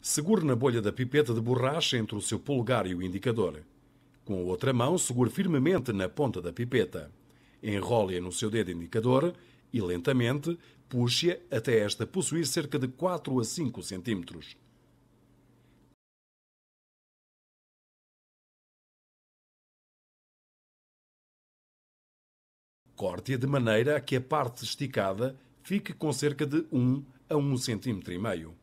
segure na bolha da pipeta de borracha entre o seu polegar e o indicador. Com a outra mão, segure firmemente na ponta da pipeta. Enrole-a no seu dedo indicador e, lentamente, puxe-a até esta possuir cerca de 4 a 5 centímetros. Corte-a de maneira a que a parte esticada fique com cerca de 1 a 1,5 cm.